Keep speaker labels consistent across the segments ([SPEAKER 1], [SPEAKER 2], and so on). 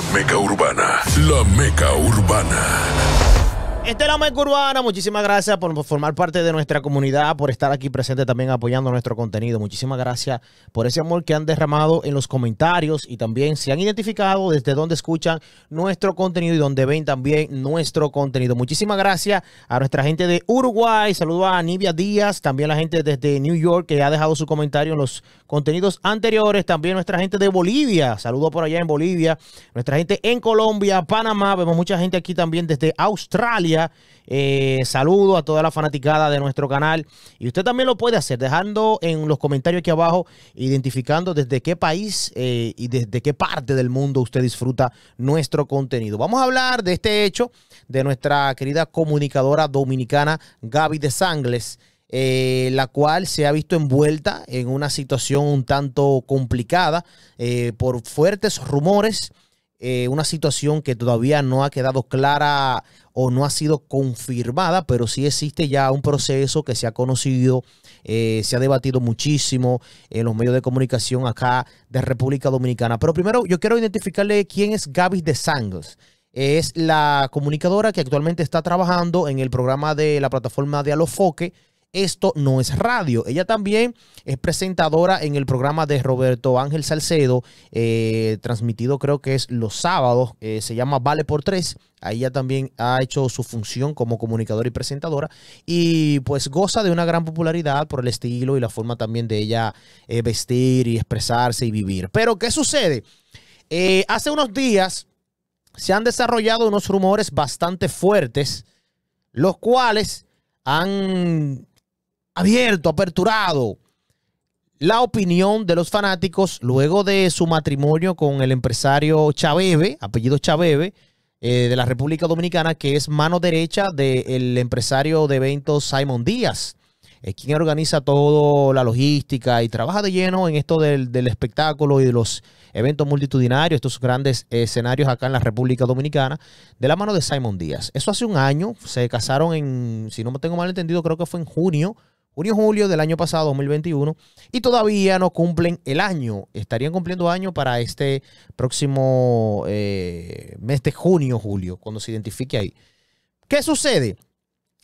[SPEAKER 1] La Meca Urbana. La Meca Urbana. Esta es la Meca Urbana. Muchísimas gracias por formar parte de nuestra comunidad, por estar aquí presente también apoyando nuestro contenido. Muchísimas gracias por ese amor que han derramado en los comentarios y también se han identificado desde donde escuchan nuestro contenido y donde ven también nuestro contenido. Muchísimas gracias a nuestra gente de Uruguay. Saludo a Nivia Díaz, también la gente desde New York que ha dejado su comentario en los contenidos anteriores. También nuestra gente de Bolivia. saludo por allá en Bolivia. Nuestra gente en Colombia, Panamá. Vemos mucha gente aquí también desde Australia. Eh, saludo a toda la fanaticada de nuestro canal. Y usted también lo puede hacer dejando en los comentarios aquí abajo, identificando desde qué país eh, y desde qué parte del mundo usted disfruta nuestro contenido. Vamos a hablar de este hecho de nuestra querida comunicadora dominicana Gaby de Sangles. Eh, la cual se ha visto envuelta en una situación un tanto complicada por fuertes rumores eh, una situación que todavía no ha quedado clara o no ha sido confirmada, pero sí existe ya un proceso que se ha conocido, eh, se ha debatido muchísimo en los medios de comunicación acá de República Dominicana. Pero primero yo quiero identificarle quién es Gaby de Sangles. es la comunicadora que actualmente está trabajando en el programa de la plataforma de Alofoque esto no es radio. Ella también es presentadora en el programa de Roberto Ángel Salcedo, eh, transmitido creo que es los sábados, eh, se llama Vale por Tres. Ahí ella también ha hecho su función como comunicadora y presentadora y pues goza de una gran popularidad por el estilo y la forma también de ella eh, vestir y expresarse y vivir. Pero ¿qué sucede? hace unos días se han desarrollado unos rumores bastante fuertes, los cuales han abierto, aperturado, la opinión de los fanáticos luego de su matrimonio con el empresario Chabebe, apellido Chabebe, eh, de la República Dominicana, que es mano derecha del empresario de eventos Simon Díaz, eh, quien organiza todo la logística y trabaja de lleno en esto del, del espectáculo y de los eventos multitudinarios, estos grandes escenarios acá en la República Dominicana, de la mano de Simon Díaz. Eso hace un año, se casaron en, si no me tengo mal entendido, creo que fue en junio junio, julio del año pasado, 2021, y todavía no cumplen el año. Estarían cumpliendo año para este próximo eh, mes de junio, julio, cuando se identifique ahí. ¿Qué sucede?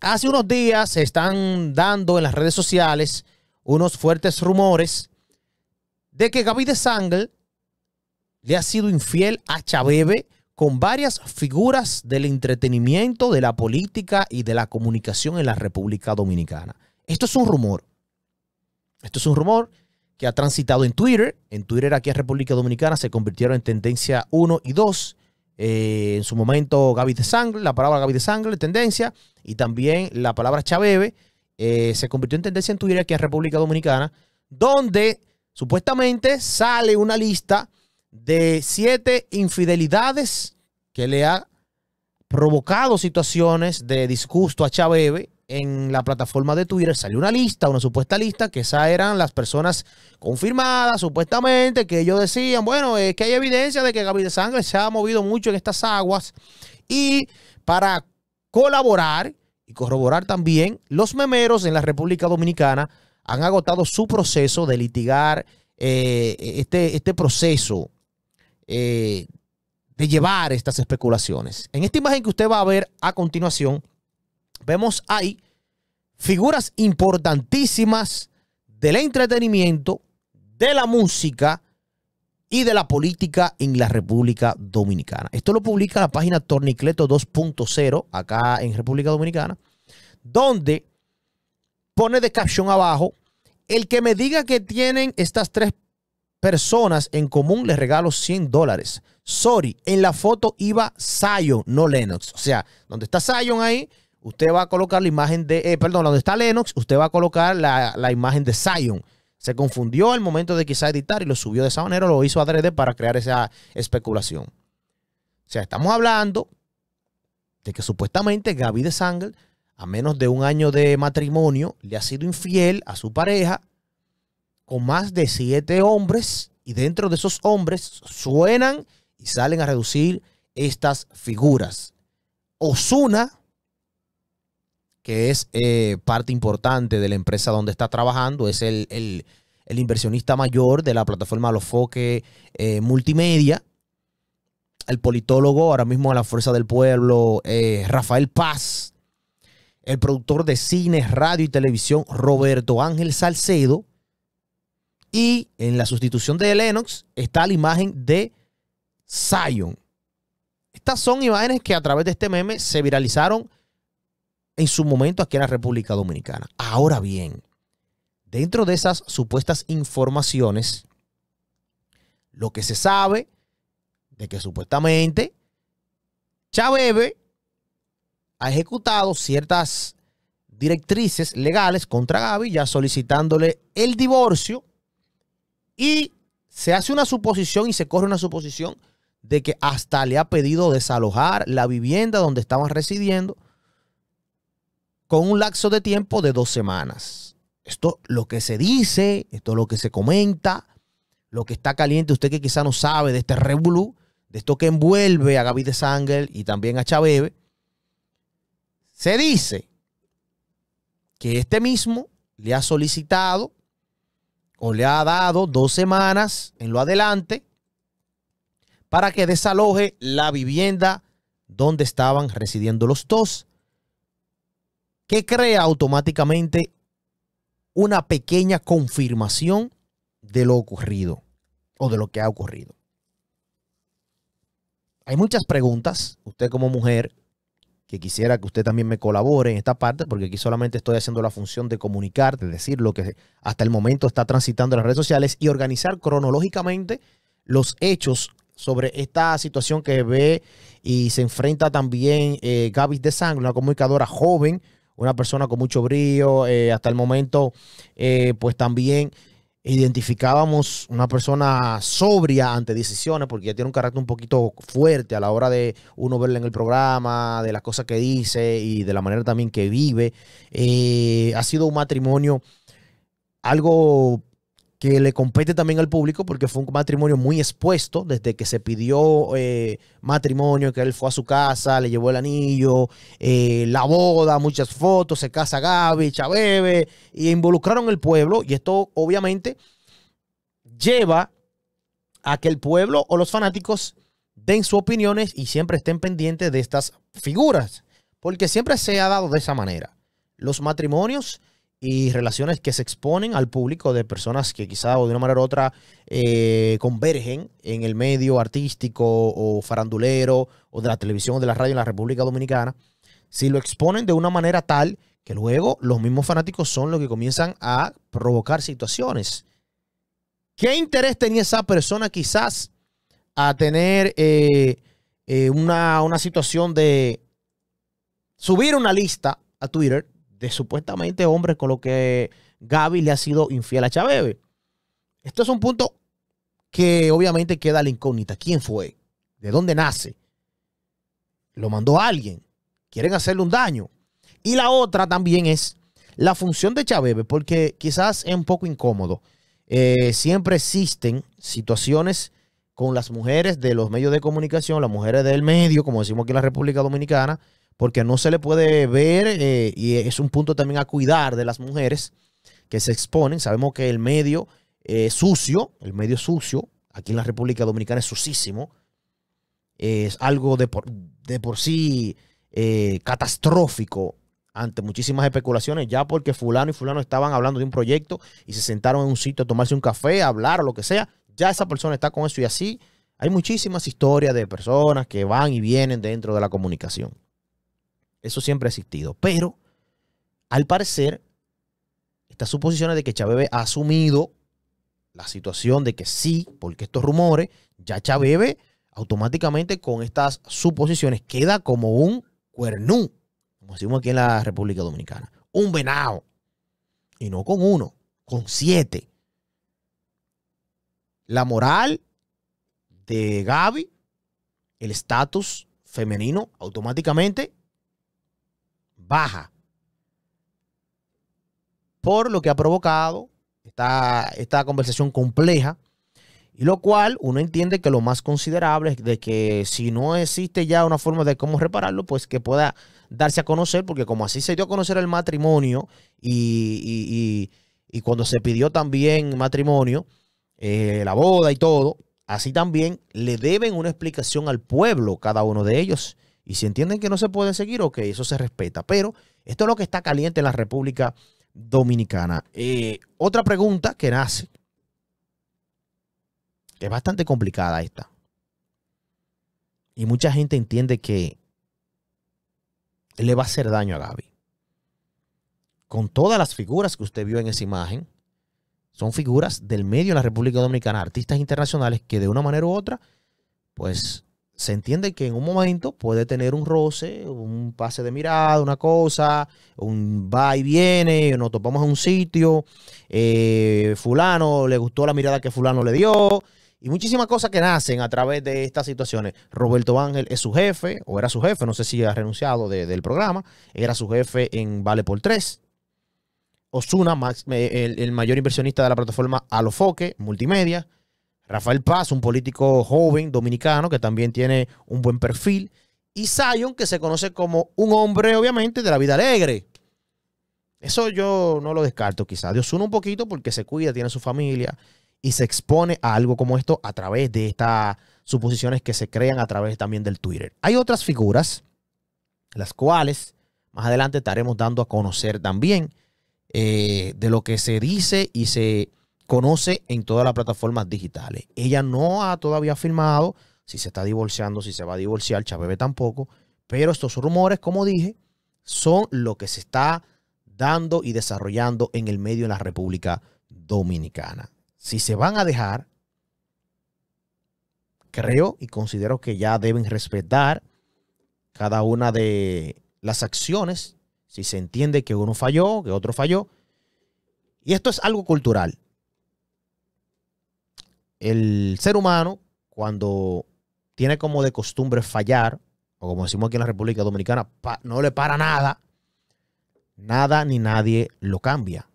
[SPEAKER 1] Hace unos días se están dando en las redes sociales unos fuertes rumores de que Gaby de Sangel le ha sido infiel a Chabebe con varias figuras del entretenimiento, de la política y de la comunicación en la República Dominicana. Esto es un rumor. Esto es un rumor que ha transitado en Twitter. En Twitter aquí en República Dominicana se convirtieron en tendencia 1 y 2. Eh, en su momento Gaby de Sangre, la palabra Gaby de Sangre, tendencia, y también la palabra Chabebe eh, se convirtió en tendencia en Twitter aquí en República Dominicana, donde supuestamente sale una lista de siete infidelidades que le ha provocado situaciones de disgusto a Chabebe en la plataforma de Twitter salió una lista, una supuesta lista, que esas eran las personas confirmadas, supuestamente, que ellos decían, bueno, es que hay evidencia de que Gabriel Sangre se ha movido mucho en estas aguas y para colaborar y corroborar también, los memeros en la República Dominicana han agotado su proceso de litigar eh, este, este, proceso eh, de llevar estas especulaciones. En esta imagen que usted va a ver a continuación, vemos ahí figuras importantísimas del entretenimiento, de la música y de la política en la República Dominicana. Esto lo publica la página Tornicleto 2.0 acá en República Dominicana, donde pone de caption abajo, el que me diga que tienen estas tres personas en común, les regalo 100 dólares. Sorry, en la foto iba Sayo, no Lennox. O sea, donde está Zion ahí, usted va a colocar la imagen de, eh, perdón, donde está Lennox, usted va a colocar la, imagen de Zion. Se confundió al momento de quizá editar y lo subió de esa manera, lo hizo adrede para crear esa especulación. O sea, estamos hablando de que supuestamente Gaby de Sangel, a menos de un año de matrimonio, le ha sido infiel a su pareja con más de siete hombres y dentro de esos hombres suenan y salen a reducir estas figuras. Osuna, que es eh, parte importante de la empresa donde está trabajando, es el, inversionista mayor de la plataforma Los eh, Multimedia, el politólogo ahora mismo a la Fuerza del Pueblo, eh, Rafael Paz, el productor de cine, radio y televisión, Roberto Ángel Salcedo, y en la sustitución de Lennox está la imagen de Zion. Estas son imágenes que a través de este meme se viralizaron en su momento aquí en la República Dominicana. Ahora bien, dentro de esas supuestas informaciones, lo que se sabe de que supuestamente Chávez ha ejecutado ciertas directrices legales contra Gaby, ya solicitándole el divorcio, y se hace una suposición y se corre una suposición de que hasta le ha pedido desalojar la vivienda donde estaban residiendo con un lapso de tiempo de dos semanas. Esto lo que se dice, esto lo que se comenta, lo que está caliente, usted que quizá no sabe de este revolú, de esto que envuelve a Gaby de Sangel y también a Chabebe, se dice que este mismo le ha solicitado o le ha dado dos semanas en lo adelante para que desaloje la vivienda donde estaban residiendo los dos que crea automáticamente una pequeña confirmación de lo ocurrido o de lo que ha ocurrido. Hay muchas preguntas, usted como mujer, que quisiera que usted también me colabore en esta parte, porque aquí solamente estoy haciendo la función de comunicar, de decir lo que hasta el momento está transitando en las redes sociales y organizar cronológicamente los hechos sobre esta situación que ve y se enfrenta también eh, Gaby de Sangre, una comunicadora joven, una persona con mucho brillo. Eh, hasta el momento, eh, pues también identificábamos una persona sobria ante decisiones, porque ya tiene un carácter un poquito fuerte a la hora de uno verla en el programa, de las cosas que dice y de la manera también que vive. Eh, ha sido un matrimonio algo que le compete también al público porque fue un matrimonio muy expuesto desde que se pidió eh, matrimonio, que él fue a su casa, le llevó el anillo, eh, la boda, muchas fotos, se casa Gaby, Chabebe, y involucraron el pueblo y esto obviamente lleva a que el pueblo o los fanáticos den sus opiniones y siempre estén pendientes de estas figuras, porque siempre se ha dado de esa manera. Los matrimonios y relaciones que se exponen al público de personas que quizás o de una manera u otra eh, convergen en el medio artístico o farandulero o de la televisión o de la radio en la República Dominicana, si lo exponen de una manera tal que luego los mismos fanáticos son los que comienzan a provocar situaciones. ¿Qué interés tenía esa persona quizás a tener eh, eh, una situación de subir una lista a Twitter de supuestamente hombres con lo que Gaby le ha sido infiel a Chabebe. Esto es un punto que obviamente queda la incógnita. ¿Quién fue? ¿De dónde nace? Lo mandó alguien. Quieren hacerle un daño. Y la otra también es la función de Chabebe, porque quizás es un poco incómodo. Eh, siempre existen situaciones con las mujeres de los medios de comunicación, las mujeres del medio, como decimos aquí en la República Dominicana, porque no se le puede ver eh, y es un punto también a cuidar de las mujeres que se exponen. Sabemos que el medio eh, sucio, el medio sucio, aquí en la República Dominicana es sucísimo, es algo de por, sí eh, catastrófico ante muchísimas especulaciones, ya porque fulano y fulano estaban hablando de un proyecto y se sentaron en un sitio a tomarse un café, a hablar o lo que sea, ya esa persona está con eso y así. Hay muchísimas historias de personas que van y vienen dentro de la comunicación. Eso siempre ha existido. Pero, al parecer, estas suposiciones de que Chávez ha asumido la situación de que sí, porque estos rumores, ya Chávez automáticamente con estas suposiciones queda como un cuernú, como decimos aquí en la República Dominicana. Un venado. Y no con uno, con siete. La moral de Gaby, el estatus femenino, automáticamente baja por lo que ha provocado esta, conversación compleja, y lo cual uno entiende que lo más considerable es de que si no existe ya una forma de cómo repararlo, pues que pueda darse a conocer, porque como así se dio a conocer el matrimonio y, y, cuando se pidió también matrimonio, eh, la boda y todo, así también le deben una explicación al pueblo, cada uno de ellos. Y si entienden que no se puede seguir, ok, eso se respeta. Pero esto es lo que está caliente en la República Dominicana. Eh, otra pregunta que nace, es bastante complicada esta. Y mucha gente entiende que le va a hacer daño a Gaby. Con todas las figuras que usted vio en esa imagen, son figuras del medio de la República Dominicana, artistas internacionales que de una manera u otra, pues se entiende que en un momento puede tener un roce, un pase de mirada, una cosa, un va y viene, nos topamos en un sitio, eh, fulano le gustó la mirada que fulano le dio, y muchísimas cosas que nacen a través de estas situaciones. Roberto Ángel es su jefe, o era su jefe, no sé si ha renunciado del programa, era su jefe en Vale por 3. Osuna, el, el mayor inversionista de la plataforma Alofoque, multimedia. Rafael Paz, un político joven dominicano que también tiene un buen perfil. Y Zion, que se conoce como un hombre, obviamente, de la vida alegre. Eso yo no lo descarto quizás. Dios uno un poquito porque se cuida, tiene su familia y se expone a algo como esto a través de estas suposiciones que se crean a través también del Twitter. Hay otras figuras, las cuales más adelante estaremos dando a conocer también eh, de lo que se dice y se conoce en todas las plataformas digitales. Ella no ha todavía firmado si se está divorciando, si se va a divorciar, Chabebe tampoco, pero estos rumores, como dije, son lo que se está dando y desarrollando en el medio en la República Dominicana. Si se van a dejar, creo y considero que ya deben respetar cada una de las acciones, si se entiende que uno falló, que otro falló. Y esto es algo cultural. El ser humano, cuando tiene como de costumbre fallar, o como decimos aquí en la República Dominicana, no le para nada, nada ni nadie lo cambia,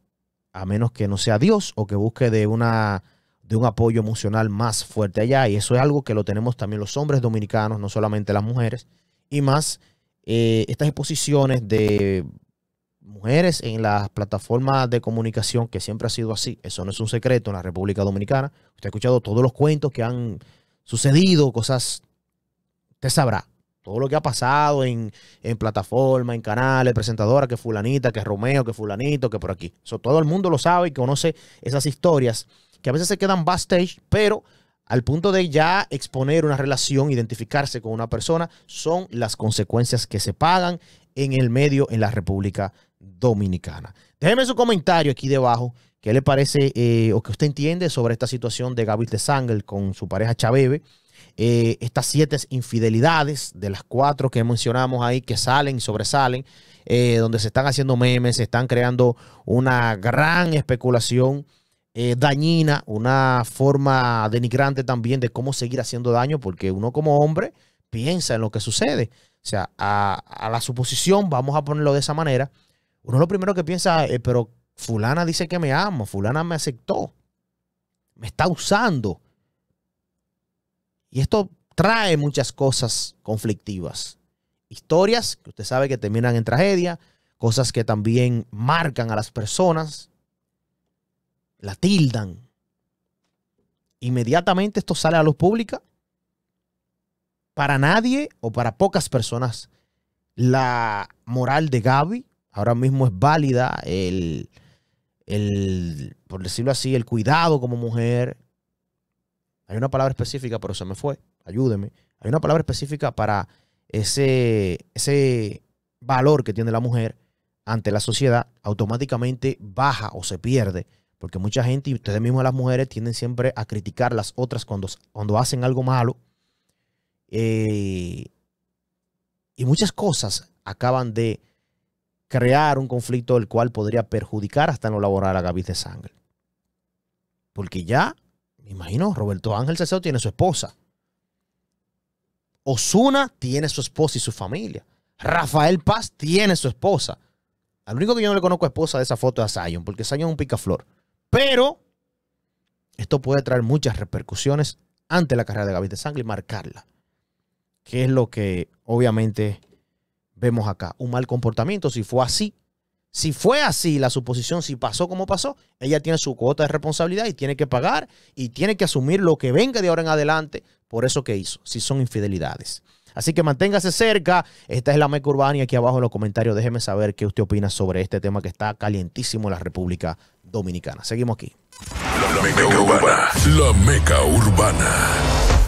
[SPEAKER 1] a menos que no sea Dios o que busque de una de un apoyo emocional más fuerte allá. Y eso es algo que lo tenemos también los hombres dominicanos, no solamente las mujeres. Y más eh, estas exposiciones de mujeres en las plataformas de comunicación, que siempre ha sido así, eso no es un secreto en la República Dominicana. Usted ha escuchado todos los cuentos que han sucedido, cosas, usted sabrá. Todo lo que ha pasado en, en plataformas, en canales, presentadoras, que fulanita, que Romeo, que fulanito, que por aquí. Eso todo el mundo lo sabe y conoce esas historias que a veces se quedan backstage, pero al punto de ya exponer una relación, identificarse con una persona, son las consecuencias que se pagan en el medio en la República Dominicana. Déjeme su comentario aquí debajo. ¿Qué le parece eh, o qué usted entiende sobre esta situación de Gaby de Sangel con su pareja Chabebe? Eh, estas siete infidelidades de las cuatro que mencionamos ahí que salen, y sobresalen, eh, donde se están haciendo memes, se están creando una gran especulación dañina, una forma denigrante también de cómo seguir haciendo daño, porque uno como hombre piensa en lo que sucede. O sea, a la suposición, vamos a ponerlo de esa manera, uno lo primero que piensa eh, pero fulana dice que me amo, fulana me aceptó, me está usando. Y esto trae muchas cosas conflictivas. Historias que usted sabe que terminan en tragedia, cosas que también marcan a las personas, la tildan. Inmediatamente esto sale a luz pública. Para nadie o para pocas personas, la moral de Gaby Ahora mismo es válida el, por decirlo así, el cuidado como mujer. Hay una palabra específica, pero se me fue. Ayúdeme. Hay una palabra específica para ese, ese valor que tiene la mujer ante la sociedad, automáticamente baja o se pierde. Porque mucha gente, y ustedes mismos las mujeres, tienden siempre a criticar las otras cuando, cuando hacen algo malo. Eh, y muchas cosas acaban de crear un conflicto el cual podría perjudicar hasta en lo laboral a Gaby de Sangre. Porque ya, me imagino, Roberto Ángel Ceseo tiene su esposa. Osuna tiene su esposa y su familia. Rafael Paz tiene su esposa. Al único que yo no le conozco esposa de esa foto es a porque Sayon es un picaflor. Pero esto puede traer muchas repercusiones ante la carrera de Gaby de Sangre y marcarla. Que es lo que obviamente vemos acá. Un mal comportamiento, si fue así, si fue así la suposición, si pasó como pasó, ella tiene su cuota de responsabilidad y tiene que pagar y tiene que asumir lo que venga de ahora en adelante por eso que hizo, si son infidelidades. Así que manténgase cerca. Esta es la Meca Urbana y aquí abajo en los comentarios déjeme saber qué usted opina sobre este tema que está calientísimo en la República Dominicana. Seguimos aquí. La Meca Urbana. La Meca Urbana.